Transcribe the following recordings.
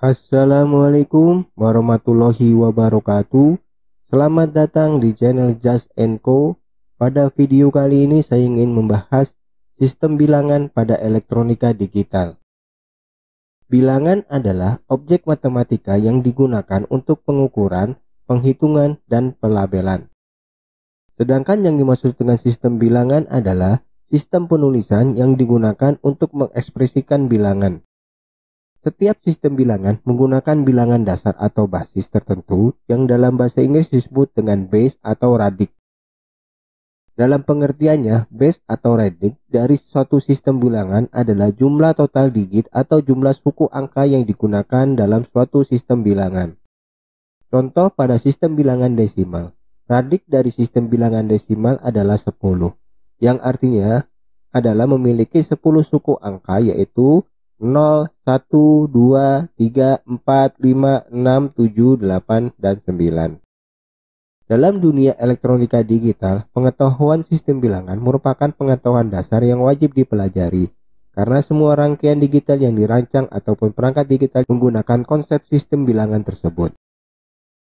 Assalamualaikum warahmatullahi wabarakatuh Selamat datang di channel Just Co Pada video kali ini saya ingin membahas sistem bilangan pada elektronika digital Bilangan adalah objek matematika yang digunakan untuk pengukuran, penghitungan, dan pelabelan Sedangkan yang dimaksud dengan sistem bilangan adalah sistem penulisan yang digunakan untuk mengekspresikan bilangan setiap sistem bilangan menggunakan bilangan dasar atau basis tertentu yang dalam bahasa Inggris disebut dengan base atau radik. Dalam pengertiannya, base atau radik dari suatu sistem bilangan adalah jumlah total digit atau jumlah suku angka yang digunakan dalam suatu sistem bilangan. Contoh pada sistem bilangan desimal. Radik dari sistem bilangan desimal adalah 10, yang artinya adalah memiliki 10 suku angka yaitu 0, 1, 2, 3, 4, 5, 6, 7, 8, dan 9. Dalam dunia elektronika digital, pengetahuan sistem bilangan merupakan pengetahuan dasar yang wajib dipelajari karena semua rangkaian digital yang dirancang ataupun perangkat digital menggunakan konsep sistem bilangan tersebut.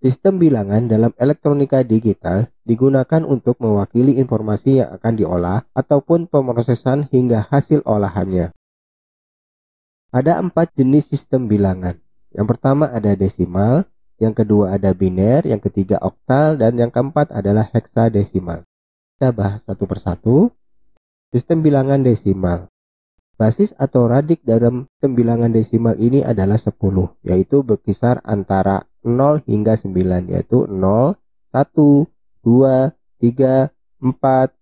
Sistem bilangan dalam elektronika digital digunakan untuk mewakili informasi yang akan diolah ataupun pemrosesan hingga hasil olahannya. Ada empat jenis sistem bilangan. Yang pertama ada desimal, yang kedua ada biner, yang ketiga oktal, dan yang keempat adalah heksadesimal. Kita bahas satu persatu. Sistem bilangan desimal. Basis atau radik dalam sistem bilangan desimal ini adalah 10, yaitu berkisar antara 0 hingga 9, yaitu 0, 1, 2, 3, 4, 5, 6, 7,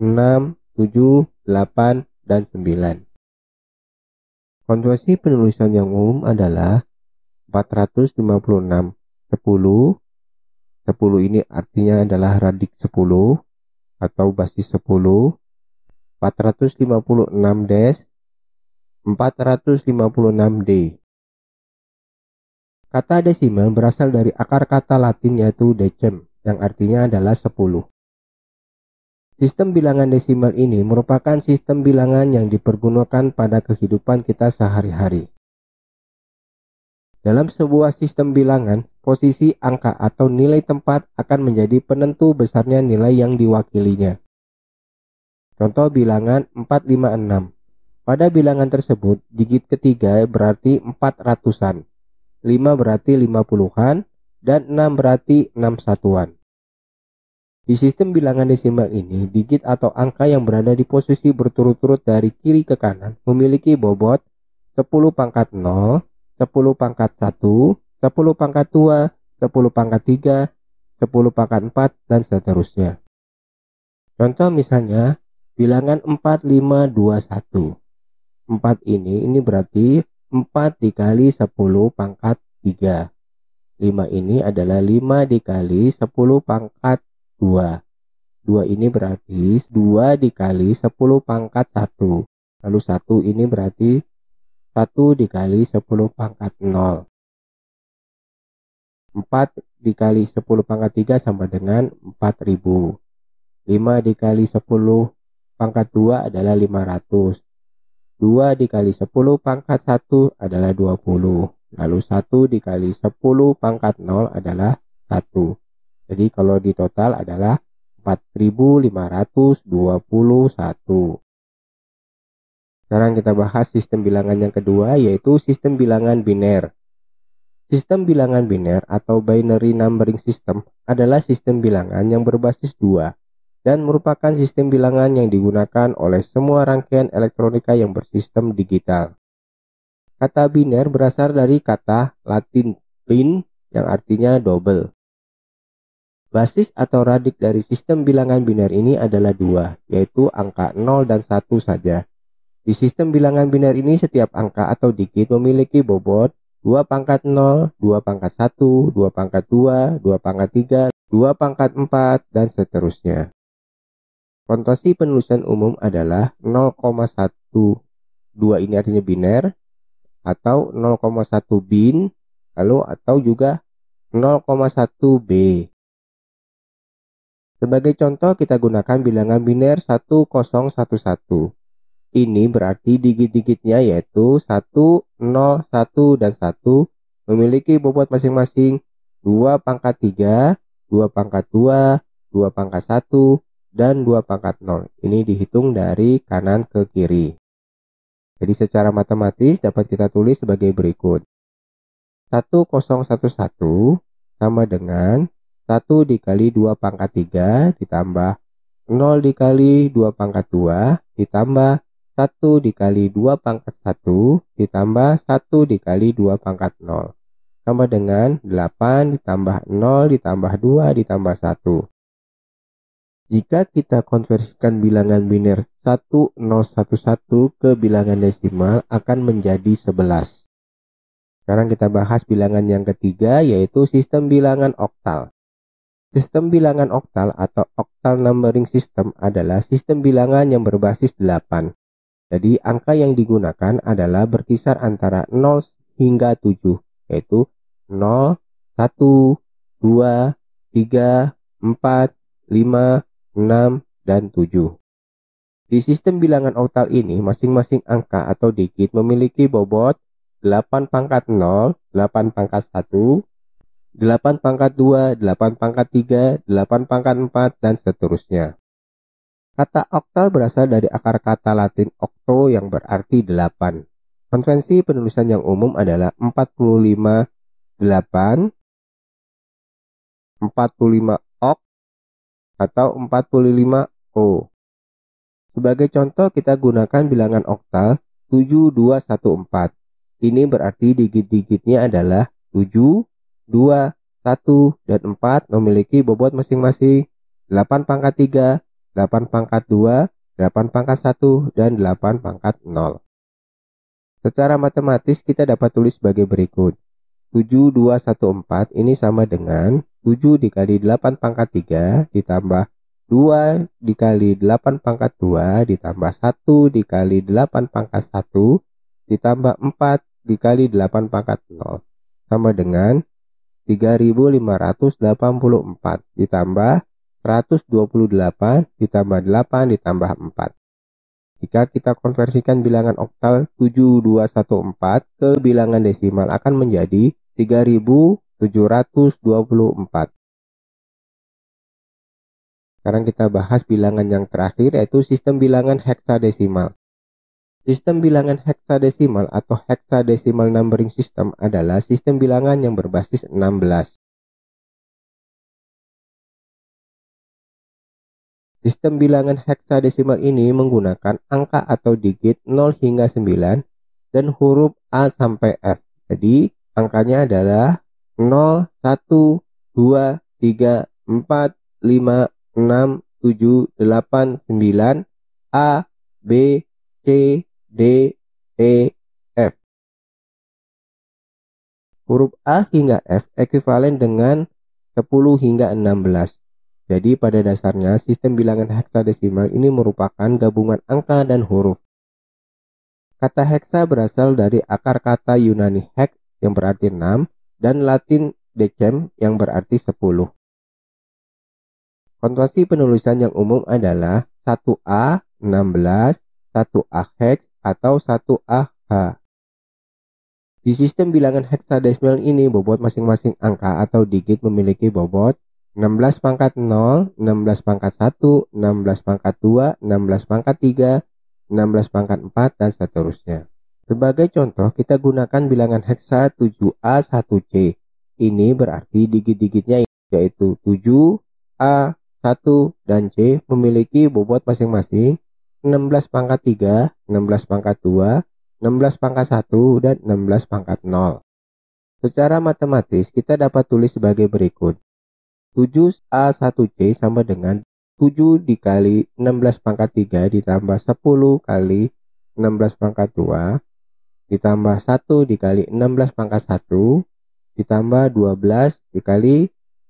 8, dan 9. Konversi penulisan yang umum adalah 456 10 10 ini artinya adalah radik 10 atau basis 10 456 des 456 D Kata desimal berasal dari akar kata latin yaitu decem yang artinya adalah 10 Sistem bilangan desimal ini merupakan sistem bilangan yang dipergunakan pada kehidupan kita sehari-hari. Dalam sebuah sistem bilangan, posisi angka atau nilai tempat akan menjadi penentu besarnya nilai yang diwakilinya. Contoh bilangan 456. Pada bilangan tersebut, digit ketiga berarti 400-an, 5 berarti 50-an, dan 6 berarti 6 satuan. Di sistem bilangan desimal ini, digit atau angka yang berada di posisi berturut-turut dari kiri ke kanan memiliki bobot 10 pangkat 0, 10 pangkat 1, 10 pangkat 2, 10 pangkat 3, 10 pangkat 4, dan seterusnya. Contoh misalnya, bilangan 4, 5, 2, 1. 4 ini, ini berarti 4 dikali 10 pangkat 3. 5 ini adalah 5 dikali 10 pangkat 2. 2 ini berarti 2 dikali 10 pangkat 1. Lalu 1 ini berarti 1 dikali 10 pangkat 0. 4 dikali 10 pangkat 3 sama dengan 4000. 5 dikali 10 pangkat 2 adalah 500. 2 dikali 10 pangkat 1 adalah 20. Lalu 1 dikali 10 pangkat 0 adalah 1. Jadi kalau di total adalah 4521. Sekarang kita bahas sistem bilangan yang kedua yaitu sistem bilangan biner. Sistem bilangan biner atau binary numbering system adalah sistem bilangan yang berbasis dua dan merupakan sistem bilangan yang digunakan oleh semua rangkaian elektronika yang bersistem digital. Kata biner berasal dari kata Latin bin yang artinya double Basis atau radik dari sistem bilangan biner ini adalah dua, yaitu angka 0 dan 1 saja. Di sistem bilangan biner ini setiap angka atau digit memiliki bobot 2 pangkat 0, 2 pangkat 1, 2 pangkat 2, 2 pangkat 3, 2 pangkat 4, dan seterusnya. Kontosi penulisan umum adalah 0,12 2 ini artinya biner atau 0,1 bin lalu atau juga 0,1 B sebagai contoh kita gunakan bilangan biner 1011. Ini berarti digit-digitnya yaitu 1, 0, 1, dan 1 memiliki bobot masing-masing 2 pangkat 3, 2 pangkat 2, 2 pangkat 1, dan 2 pangkat 0. Ini dihitung dari kanan ke kiri. Jadi secara matematis dapat kita tulis sebagai berikut. 1011 sama dengan 1 dikali 2 pangkat 3 ditambah 0 dikali 2 pangkat 2 ditambah 1 dikali 2 pangkat 1 ditambah 1 dikali 2 pangkat 0. Tambah dengan 8 ditambah 0 ditambah 2 ditambah 1. Jika kita konversikan bilangan biner 1011 ke bilangan desimal akan menjadi 11. Sekarang kita bahas bilangan yang ketiga yaitu sistem bilangan oktal. Sistem bilangan oktal atau octal numbering system adalah sistem bilangan yang berbasis 8. Jadi angka yang digunakan adalah berkisar antara 0 hingga 7 yaitu 0, 1, 2, 3, 4, 5, 6, dan 7. Di sistem bilangan oktal ini, masing-masing angka atau digit memiliki bobot 8 pangkat 0, 8 pangkat 1, 8 pangkat 2, 8 pangkat 3, 8 pangkat 4, dan seterusnya. Kata oktal berasal dari akar kata latin octo yang berarti 8. Konvensi penulisan yang umum adalah 45 8, 45 ok, atau 45 o. Sebagai contoh kita gunakan bilangan oktal 7, 2, 1, 4. Ini berarti digit-digitnya adalah 7, 2, 1, dan 4 memiliki bobot masing-masing 8 pangkat 3, 8 pangkat 2, 8 pangkat 1, dan 8 pangkat 0. Secara matematis kita dapat tulis sebagai berikut. 7, 2, 1, 4 ini sama dengan 7 dikali 8 pangkat 3 ditambah 2 dikali 8 pangkat 2 ditambah 1 dikali 8 pangkat 1 ditambah 4 dikali 8 pangkat 0 sama dengan 3584 ditambah 128 ditambah 8 ditambah 4. Jika kita konversikan bilangan oktal 7214 ke bilangan desimal akan menjadi 3724. Sekarang kita bahas bilangan yang terakhir yaitu sistem bilangan heksadesimal. Sistem bilangan heksadesimal atau heksadesimal numbering system adalah sistem bilangan yang berbasis 16. Sistem bilangan heksadesimal ini menggunakan angka atau digit 0 hingga 9 dan huruf A sampai F. Jadi, angkanya adalah 0, 1, 2, 3, 4, 5, 6, 7, 8, 9, A, B, C, D, E, F. Huruf A hingga F ekuivalen dengan 10 hingga 16. Jadi pada dasarnya sistem bilangan heksadesimal ini merupakan gabungan angka dan huruf. Kata heksa berasal dari akar kata Yunani hek yang berarti 6 dan Latin decem yang berarti 10. Kontuasi penulisan yang umum adalah 1A 16, 1A hex, atau 1AH. Di sistem bilangan heksadesimal ini, bobot masing-masing angka atau digit memiliki bobot 16 pangkat 0, 16 pangkat 1, 16 pangkat 2, 16 pangkat 3, 16 pangkat 4, dan seterusnya. Sebagai contoh, kita gunakan bilangan heksa 7A1C. Ini berarti digit-digitnya yaitu 7, A, 1, dan C memiliki bobot masing-masing 16 pangkat 3, 16 pangkat 2, 16 pangkat 1, dan 16 pangkat 0. Secara matematis, kita dapat tulis sebagai berikut. 7A1C sama dengan 7 dikali 16 pangkat 3 ditambah 10 kali 16 pangkat 2 ditambah 1 dikali 16 pangkat 1 ditambah 12 dikali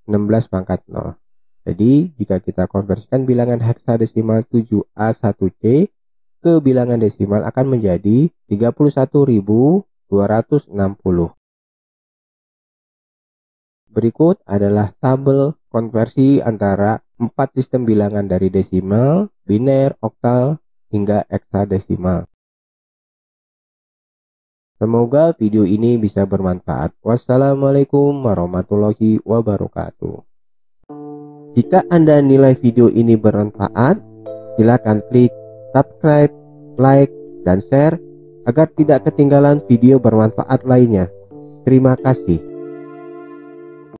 16 pangkat 0. Jadi, jika kita konversikan bilangan heksadesimal 7A1C ke bilangan desimal akan menjadi 31.260. Berikut adalah tabel konversi antara 4 sistem bilangan dari desimal, biner, oktal, hingga heksadesimal. Semoga video ini bisa bermanfaat. Wassalamualaikum warahmatullahi wabarakatuh. Jika Anda nilai video ini bermanfaat, silakan klik subscribe, like, dan share agar tidak ketinggalan video bermanfaat lainnya. Terima kasih.